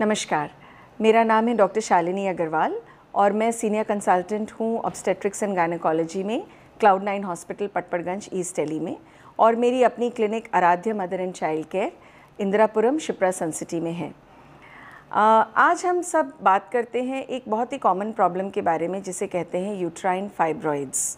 नमस्कार मेरा नाम है डॉक्टर शालिनी अग्रवाल और मैं सीनियर कंसल्टेंट हूँ ऑब्स्टेट्रिक्स एंड गायनोकोलॉजी में Cloud Nine hospital Patparganj east Delhi में और मेरी अपनी clinic Aaradhya mother and child care Indirapuram Shipra Sun City में है आज हम सब बात करते हैं एक बहुत ही कॉमन प्रॉब्लम के बारे में जिसे कहते हैं यूट्राइन फाइब्रॉइड्स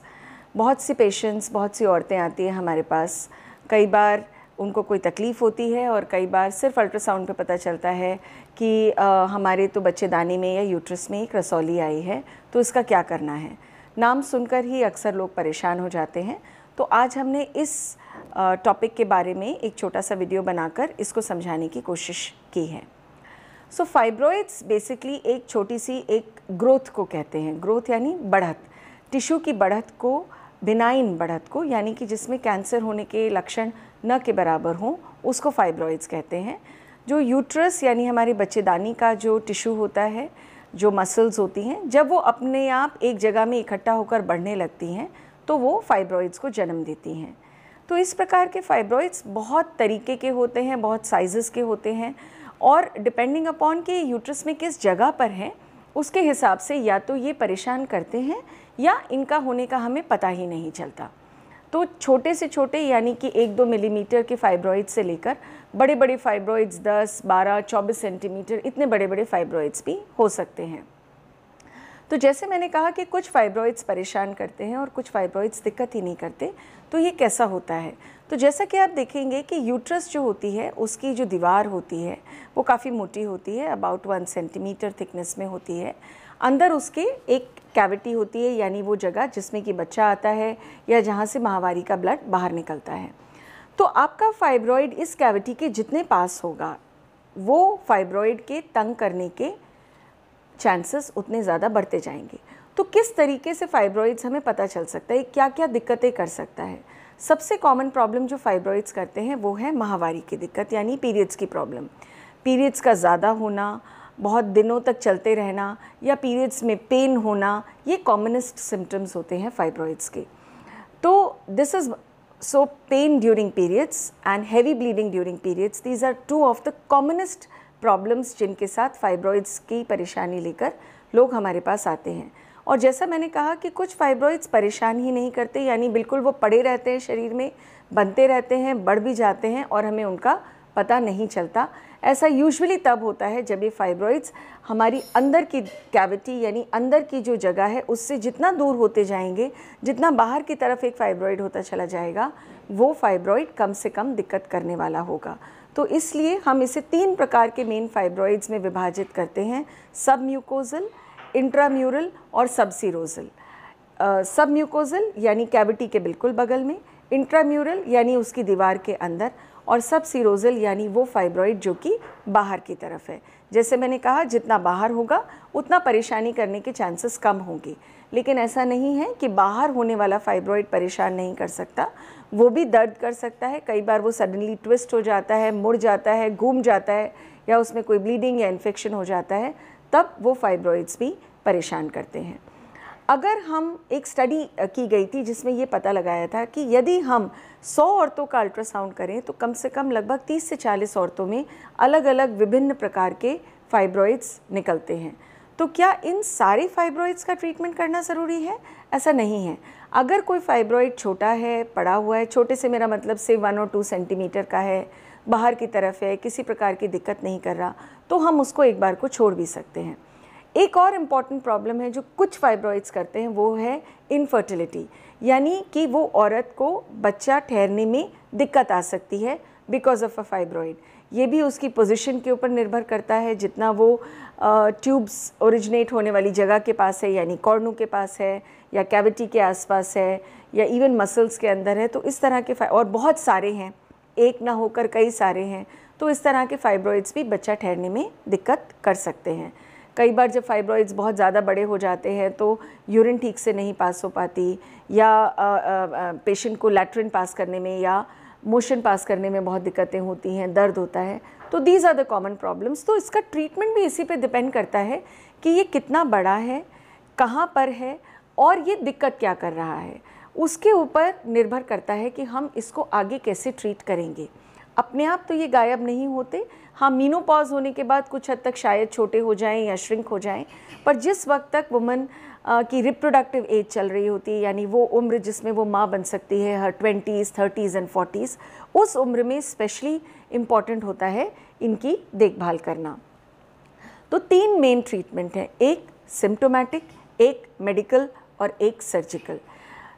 बहुत सी पेशेंट्स बहुत सी औरतें आती हैं हमारे पास कई बार उनको कोई तकलीफ़ होती है और कई बार सिर्फ अल्ट्रासाउंड पे पता चलता है कि आ, हमारे तो बच्चेदानी में या यूट्रस में एक रसौली आई है तो इसका क्या करना है नाम सुनकर ही अक्सर लोग परेशान हो जाते हैं तो आज हमने इस टॉपिक के बारे में एक छोटा सा वीडियो बनाकर इसको समझाने की कोशिश की है सो फाइब्रॉइड्स बेसिकली एक छोटी सी एक ग्रोथ को कहते हैं ग्रोथ यानी बढ़त टिश्यू की बढ़त को बिनाइन बढ़त को यानी कि जिसमें कैंसर होने के लक्षण न के बराबर हों उसको फाइब्रॉइड्स कहते हैं जो यूट्रस यानी हमारी बच्चेदानी का जो टिश्यू होता है जो मसल्स होती हैं जब वो अपने आप एक जगह में इकट्ठा होकर बढ़ने लगती हैं तो वो फाइब्रॉइड्स को जन्म देती हैं तो इस प्रकार के फाइब्रॉइड्स बहुत तरीके के होते हैं बहुत साइज़ के होते हैं और डिपेंडिंग अपॉन कि यूट्रस में किस जगह पर है उसके हिसाब से या तो ये परेशान करते हैं या इनका होने का हमें पता ही नहीं चलता तो छोटे से छोटे यानी कि एक दो मिलीमीटर के फाइब्रॉइड से लेकर बड़े बड़े फाइब्रॉइड्स दस बारह चौबीस सेंटीमीटर इतने बड़े बड़े फाइब्रॉइड्स भी हो सकते हैं तो जैसे मैंने कहा कि कुछ फाइब्रॉइड्स परेशान करते हैं और कुछ फाइब्रॉइड्स दिक्कत ही नहीं करते तो ये कैसा होता है तो जैसा कि आप देखेंगे कि यूट्रस जो होती है उसकी जो दीवार होती है वो काफ़ी मोटी होती है अबाउट वन सेंटीमीटर थिकनेस में होती है अंदर उसके एक कैविटी होती है यानी वो जगह जिसमें कि बच्चा आता है या जहाँ से माहवारी का ब्लड बाहर निकलता है तो आपका फाइब्रॉयड इस कैविटी के जितने पास होगा वो फाइब्रॉयड के तंग करने के चांसेस उतने ज़्यादा बढ़ते जाएंगे तो किस तरीके से फाइब्रॉइड्स हमें पता चल सकता है क्या क्या दिक्कतें कर सकता है सबसे कॉमन प्रॉब्लम जो फाइब्रॉइड्स करते हैं वो है माहवारी की दिक्कत यानी पीरियड्स की प्रॉब्लम पीरियड्स का ज़्यादा होना बहुत दिनों तक चलते रहना या पीरियड्स में पेन होना ये कॉमनेस्ट सिम्टम्स होते हैं फाइब्रॉइड्स के तो this is so pain during periods and heavy bleeding during periods these are two of the commonest problems जिनके साथ फाइब्रॉइड्स की परेशानी लेकर लोग हमारे पास आते हैं और जैसा मैंने कहा कि कुछ फाइब्रॉइड्स परेशान ही नहीं करते यानी बिल्कुल वो पड़े रहते हैं शरीर में बनते रहते हैं बढ़ भी जाते हैं और हमें उनका पता नहीं चलता ऐसा यूजुअली तब होता है जब ये फाइब्रॉइड्स हमारी अंदर की कैविटी यानी अंदर की जो जगह है उससे जितना दूर होते जाएंगे जितना बाहर की तरफ एक फाइब्रॉइड होता चला जाएगा वो फाइब्रॉइड कम से कम दिक्कत करने वाला होगा तो इसलिए हम इसे तीन प्रकार के मेन फाइब्रॉइड्स में विभाजित करते हैं सब म्यूकोजल इंट्राम्यूरल और सबसीरोजल सब म्यूकोजल यानी कैविटी के बिल्कुल बगल में इंट्राम्यूरल यानी उसकी दीवार के अंदर और सब सीरोजल यानी वो फाइब्रॉइड जो कि बाहर की तरफ है जैसे मैंने कहा जितना बाहर होगा उतना परेशानी करने के चांसेस कम होंगे लेकिन ऐसा नहीं है कि बाहर होने वाला फाइब्रॉइड परेशान नहीं कर सकता वो भी दर्द कर सकता है कई बार वो सडनली ट्विस्ट हो जाता है मुड़ जाता है घूम जाता है या उसमें कोई ब्लीडिंग या इन्फेक्शन हो जाता है तब वो फाइब्रॉइड्स भी परेशान करते हैं अगर हम एक स्टडी की गई थी जिसमें ये पता लगाया था कि यदि हम 100 औरतों का अल्ट्रासाउंड करें तो कम से कम लगभग 30 से 40 औरतों में अलग अलग विभिन्न प्रकार के फाइब्रॉइड्स निकलते हैं तो क्या इन सारे फाइब्रॉइड्स का ट्रीटमेंट करना ज़रूरी है ऐसा नहीं है अगर कोई फाइब्रॉइड छोटा है पड़ा हुआ है छोटे से मेरा मतलब से वन और टू सेंटीमीटर का है बाहर की तरफ है किसी प्रकार की दिक्कत नहीं कर रहा तो हम उसको एक बार को छोड़ भी सकते हैं एक और इम्पॉर्टेंट प्रॉब्लम है जो कुछ फाइब्रॉइड्स करते हैं वो है इनफर्टिलिटी यानी कि वो औरत को बच्चा ठहरने में दिक्कत आ सकती है बिकॉज ऑफ अ फाइब्रॉइड ये भी उसकी पोजीशन के ऊपर निर्भर करता है जितना वो ट्यूब्स uh, ओरिजिनेट होने वाली जगह के पास है यानी कॉर्नों के पास है या कैविटी के आसपास है या इवन मसल्स के अंदर है तो इस तरह के और बहुत सारे हैं एक ना होकर कई सारे हैं तो इस तरह के फाइब्रॉइड्स भी बच्चा ठहरने में दिक्कत कर सकते हैं कई बार जब फाइब्रॉइड्स बहुत ज़्यादा बड़े हो जाते हैं तो यूरिन ठीक से नहीं पास हो पाती या पेशेंट को लेटरिन पास करने में या मोशन पास करने में बहुत दिक्कतें होती हैं दर्द होता है तो these are the common problems तो इसका ट्रीटमेंट भी इसी पे डिपेंड करता है कि ये कितना बड़ा है कहाँ पर है और ये दिक्कत क्या कर रहा है उसके ऊपर निर्भर करता है कि हम इसको आगे कैसे ट्रीट करेंगे अपने आप तो ये गायब नहीं होते हाँ पॉज होने के बाद कुछ हद तक शायद छोटे हो जाएं या श्रिंक हो जाएं पर जिस वक्त तक वुमन की रिप्रोडक्टिव एज चल रही होती है यानी वो उम्र जिसमें वो माँ बन सकती है हर ट्वेंटीज़ थर्टीज़ एंड फोर्टीज़ उस उम्र में स्पेशली इम्पॉर्टेंट होता है इनकी देखभाल करना तो तीन मेन ट्रीटमेंट हैं एक सिम्टोमेटिक एक मेडिकल और एक सर्जिकल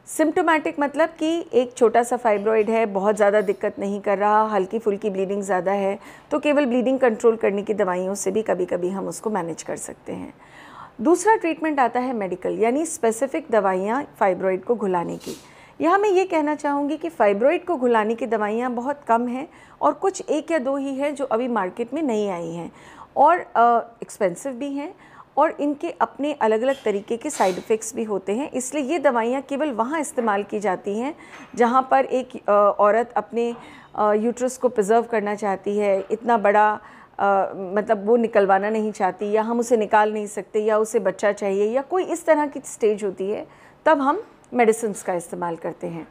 सिम्टोमेटिक मतलब कि एक छोटा सा फाइब्रॉइड है बहुत ज़्यादा दिक्कत नहीं कर रहा हल्की फुल्की ब्लीडिंग ज़्यादा है तो केवल ब्लीडिंग कंट्रोल करने की दवाइयों से भी कभी कभी हम उसको मैनेज कर सकते हैं दूसरा ट्रीटमेंट आता है मेडिकल यानी स्पेसिफिक दवाइयाँ फाइब्रॉइड को घुलाने की यहाँ मैं ये कहना चाहूँगी कि फाइब्रॉइड को घुलाने की दवाइयाँ बहुत कम हैं और कुछ एक या दो ही हैं जो अभी मार्केट में नहीं आई हैं और एक्सपेंसिव भी हैं और इनके अपने अलग अलग तरीके के साइड इफ़ेक्ट्स भी होते हैं इसलिए ये दवाइयाँ केवल वहाँ इस्तेमाल की जाती हैं जहाँ पर एक औरत अपने यूट्रस को प्रिजर्व करना चाहती है इतना बड़ा आ, मतलब वो निकलवाना नहीं चाहती या हम उसे निकाल नहीं सकते या उसे बच्चा चाहिए या कोई इस तरह की स्टेज होती है तब हम मेडिसिन का इस्तेमाल करते हैं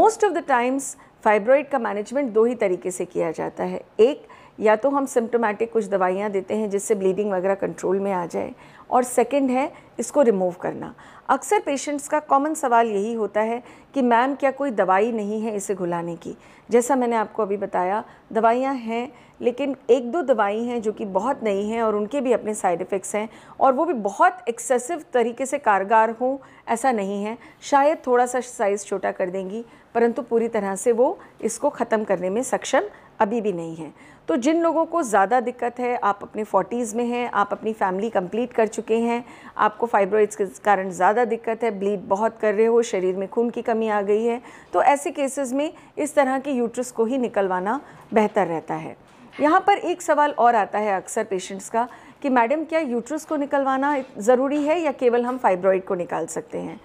most of the times fibroid का मैनेजमेंट दो ही तरीके से किया जाता है एक या तो हम सिम्टोमेटिक कुछ दवाइयाँ देते हैं जिससे ब्लीडिंग वगैरह कंट्रोल में आ जाए और सेकंड है इसको रिमूव करना अक्सर पेशेंट्स का कॉमन सवाल यही होता है कि मैम क्या कोई दवाई नहीं है इसे घुलाने की जैसा मैंने आपको अभी बताया दवाइयाँ हैं लेकिन एक दो दवाई हैं जो कि बहुत नई हैं और उनके भी अपने साइड इफ़ेक्ट्स हैं और वो भी बहुत एक्सेसिव तरीके से कारगर हों ऐसा नहीं है शायद थोड़ा सा साइज़ छोटा कर देंगी परंतु पूरी तरह से वो इसको ख़त्म करने में सक्षम अभी भी नहीं है तो जिन लोगों को ज़्यादा दिक्कत है आप अपने फोर्टीज़ में हैं आप अपनी फैमिली कंप्लीट कर चुके हैं आपको फाइब्रॉइड्स के कारण ज़्यादा दिक्कत है ब्लीड बहुत कर रहे हो शरीर में खून की कमी आ गई है तो ऐसे केसेस में इस तरह के यूट्रस को ही निकलवाना बेहतर रहता है यहाँ पर एक सवाल और आता है अक्सर पेशेंट्स का कि मैडम क्या यूट्रस को निकलवाना ज़रूरी है या केवल हम फाइब्रॉइड को निकाल सकते हैं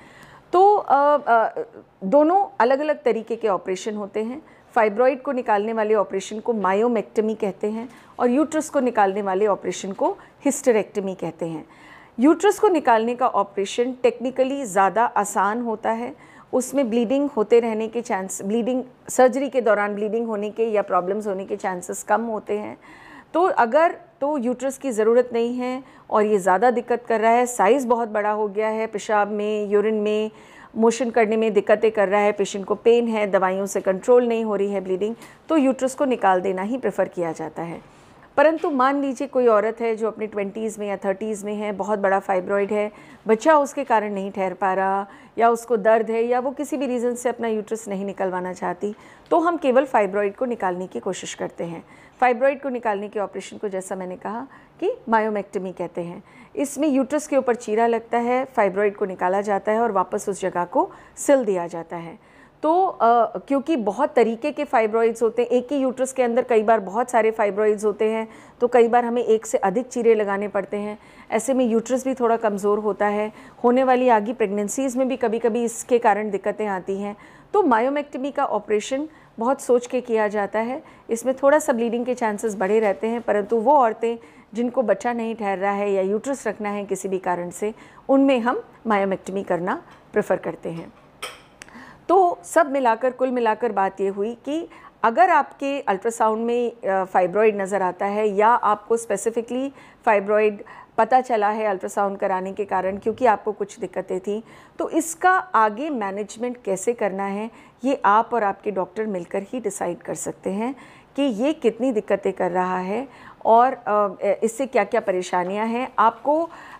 तो आ, आ, दोनों अलग अलग तरीके के ऑपरेशन होते हैं फाइब्रॉइड को निकालने वाले ऑपरेशन को मायोमेक्टमी कहते हैं और यूट्रस को निकालने वाले ऑपरेशन को हिस्टरेक्टमी कहते हैं यूट्रस को निकालने का ऑपरेशन टेक्निकली ज़्यादा आसान होता है उसमें ब्लीडिंग होते रहने के चांस ब्लीडिंग सर्जरी के दौरान ब्लीडिंग होने के या प्रॉब्लम्स होने के चांसेस कम होते हैं तो अगर तो यूट्रस की ज़रूरत नहीं है और ये ज़्यादा दिक्कत कर रहा है साइज़ बहुत बड़ा हो गया है पेशाब में यूरिन में मोशन करने में दिक्कतें कर रहा है पेशेंट को पेन है दवाइयों से कंट्रोल नहीं हो रही है ब्लीडिंग तो यूट्रस को निकाल देना ही प्रेफर किया जाता है परंतु मान लीजिए कोई औरत है जो अपने ट्वेंटीज़ में या थर्टीज़ में है बहुत बड़ा फाइब्रॉइड है बच्चा उसके कारण नहीं ठहर पा रहा या उसको दर्द है या वो किसी भी रीज़न से अपना यूट्रस नहीं निकलवाना चाहती तो हम केवल फाइब्रॉइड को निकालने की कोशिश करते हैं फाइब्रॉइड को निकालने के ऑपरेशन को जैसा मैंने कहा कि मायोमेक्टमी कहते हैं इसमें यूट्रस के ऊपर चीरा लगता है फाइब्रॉइड को निकाला जाता है और वापस उस जगह को सिल दिया जाता है तो आ, क्योंकि बहुत तरीके के फाइब्रॉइड्स होते हैं एक ही यूट्रस के अंदर कई बार बहुत सारे फाइब्रॉइड्स होते हैं तो कई बार हमें एक से अधिक चीरे लगाने पड़ते हैं ऐसे में यूट्रस भी थोड़ा कमज़ोर होता है होने वाली आगे प्रेगनेंसीज़ में भी कभी कभी इसके कारण दिक्कतें आती हैं तो मायोमेक्टमी का ऑपरेशन बहुत सोच के किया जाता है इसमें थोड़ा सा ब्लीडिंग के चांसेस बढ़े रहते हैं परंतु वो औरतें जिनको बच्चा नहीं ठहर रहा है या यूट्रस रखना है किसी भी कारण से उनमें हम मायोमेक्टमी करना प्रेफर करते हैं सब मिलाकर कुल मिलाकर बात ये हुई कि अगर आपके अल्ट्रासाउंड में फाइब्रॉइड नज़र आता है या आपको स्पेसिफिकली फाइब्रॉइड पता चला है अल्ट्रासाउंड कराने के कारण क्योंकि आपको कुछ दिक्कतें थी तो इसका आगे मैनेजमेंट कैसे करना है ये आप और आपके डॉक्टर मिलकर ही डिसाइड कर सकते हैं कि ये कितनी दिक्कतें कर रहा है और इससे क्या क्या परेशानियां हैं आपको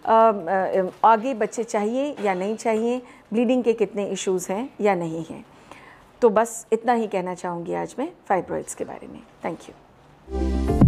आगे बच्चे चाहिए या नहीं चाहिए ब्लीडिंग के कितने इश्यूज़ हैं या नहीं हैं तो बस इतना ही कहना चाहूँगी आज मैं फाइब्रॉइड्स के बारे में थैंक यू